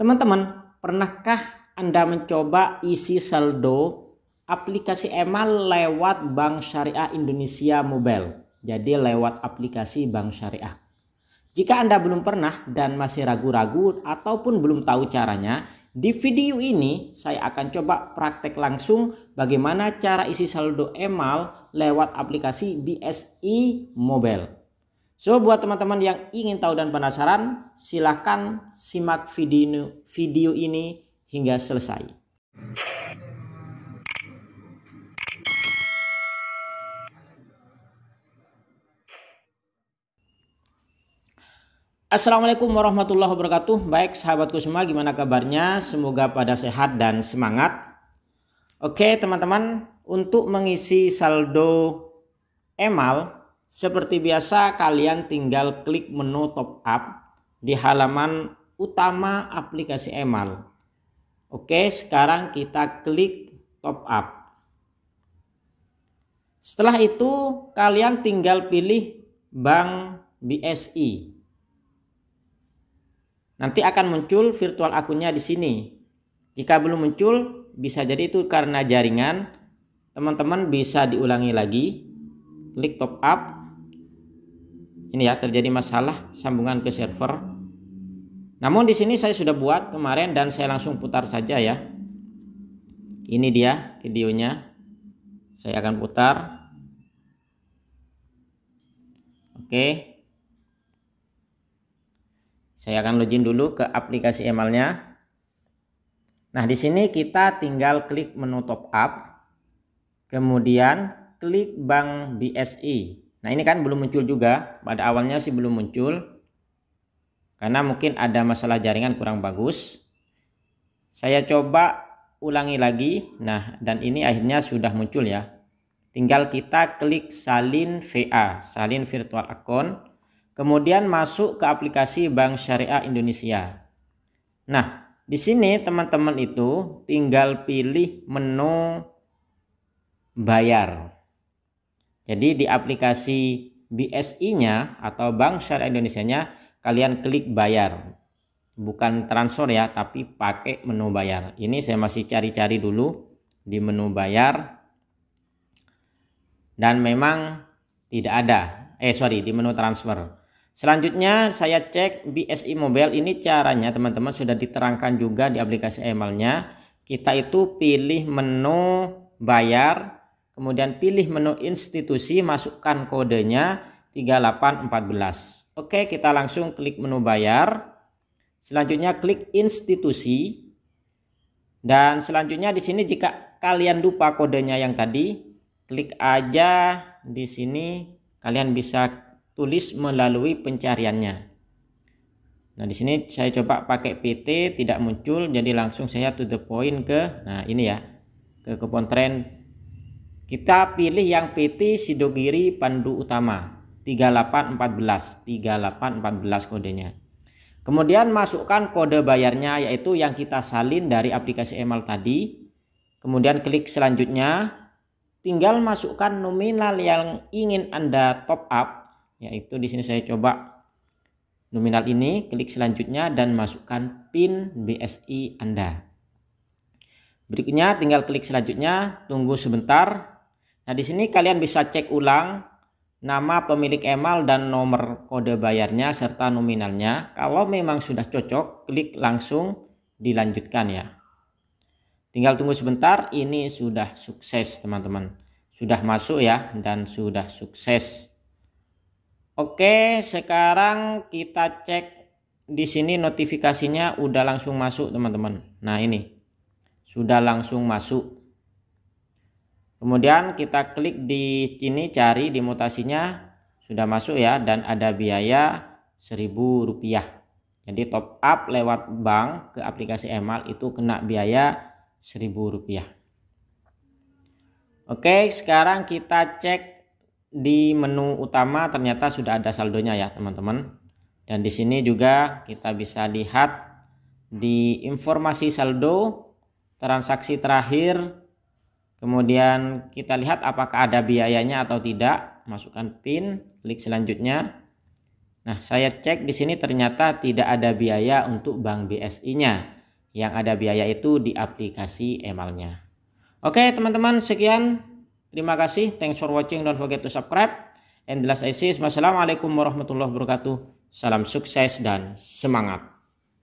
Teman-teman, pernahkah Anda mencoba isi saldo aplikasi emal lewat Bank Syariah Indonesia Mobile? Jadi lewat aplikasi Bank Syariah. Jika Anda belum pernah dan masih ragu-ragu ataupun belum tahu caranya, di video ini saya akan coba praktek langsung bagaimana cara isi saldo emal lewat aplikasi BSI Mobile. So buat teman-teman yang ingin tahu dan penasaran, silahkan simak video, video ini hingga selesai. Assalamualaikum warahmatullahi wabarakatuh. Baik sahabatku semua, gimana kabarnya? Semoga pada sehat dan semangat. Oke teman-teman, untuk mengisi saldo emal seperti biasa kalian tinggal klik menu top up di halaman utama aplikasi Emal. Oke, sekarang kita klik top up. Setelah itu kalian tinggal pilih bank BSI. Nanti akan muncul virtual akunnya di sini. Jika belum muncul, bisa jadi itu karena jaringan. Teman-teman bisa diulangi lagi. Klik top up ini ya terjadi masalah sambungan ke server. Namun di sini saya sudah buat kemarin dan saya langsung putar saja ya. Ini dia videonya. Saya akan putar. Oke. Saya akan login dulu ke aplikasi emailnya. Nah, di sini kita tinggal klik menu top up. Kemudian klik bank BSI. Nah ini kan belum muncul juga, pada awalnya sih belum muncul. Karena mungkin ada masalah jaringan kurang bagus. Saya coba ulangi lagi, nah dan ini akhirnya sudah muncul ya. Tinggal kita klik salin VA, salin virtual account. Kemudian masuk ke aplikasi Bank Syariah Indonesia. Nah, di sini teman-teman itu tinggal pilih menu bayar. Jadi di aplikasi BSI-nya atau Bank Syariah Indonesia-nya kalian klik bayar. Bukan transfer ya, tapi pakai menu bayar. Ini saya masih cari-cari dulu di menu bayar. Dan memang tidak ada. Eh sorry, di menu transfer. Selanjutnya saya cek BSI Mobile ini caranya teman-teman sudah diterangkan juga di aplikasi ML-nya. Kita itu pilih menu bayar kemudian pilih menu institusi, masukkan kodenya 3814. Oke, kita langsung klik menu bayar. Selanjutnya klik institusi. Dan selanjutnya di sini jika kalian lupa kodenya yang tadi, klik aja di sini kalian bisa tulis melalui pencariannya. Nah, di sini saya coba pakai PT tidak muncul jadi langsung saya to the point ke nah ini ya ke kupon trend kita pilih yang PT Sidogiri Pandu Utama 3814 3814 kodenya. Kemudian masukkan kode bayarnya yaitu yang kita salin dari aplikasi email tadi. Kemudian klik selanjutnya. Tinggal masukkan nominal yang ingin Anda top up yaitu di sini saya coba nominal ini, klik selanjutnya dan masukkan PIN BSI Anda. Berikutnya tinggal klik selanjutnya, tunggu sebentar Nah, di sini kalian bisa cek ulang nama pemilik email dan nomor kode bayarnya serta nominalnya. Kalau memang sudah cocok, klik langsung dilanjutkan ya. Tinggal tunggu sebentar, ini sudah sukses teman-teman. Sudah masuk ya dan sudah sukses. Oke, sekarang kita cek di sini notifikasinya udah langsung masuk teman-teman. Nah, ini. Sudah langsung masuk. Kemudian kita klik di sini cari di mutasinya sudah masuk ya dan ada biaya Rp1.000. Jadi top up lewat bank ke aplikasi Emal itu kena biaya Rp1.000. Oke, sekarang kita cek di menu utama ternyata sudah ada saldonya ya, teman-teman. Dan di sini juga kita bisa lihat di informasi saldo transaksi terakhir Kemudian kita lihat apakah ada biayanya atau tidak. Masukkan PIN, klik selanjutnya. Nah, saya cek di sini ternyata tidak ada biaya untuk bank BSI-nya. Yang ada biaya itu di aplikasi emailnya. Oke, teman-teman, sekian. Terima kasih. Thanks for watching. Don't forget to subscribe. And the ISIS. Wassalamualaikum warahmatullahi wabarakatuh. Salam sukses dan semangat.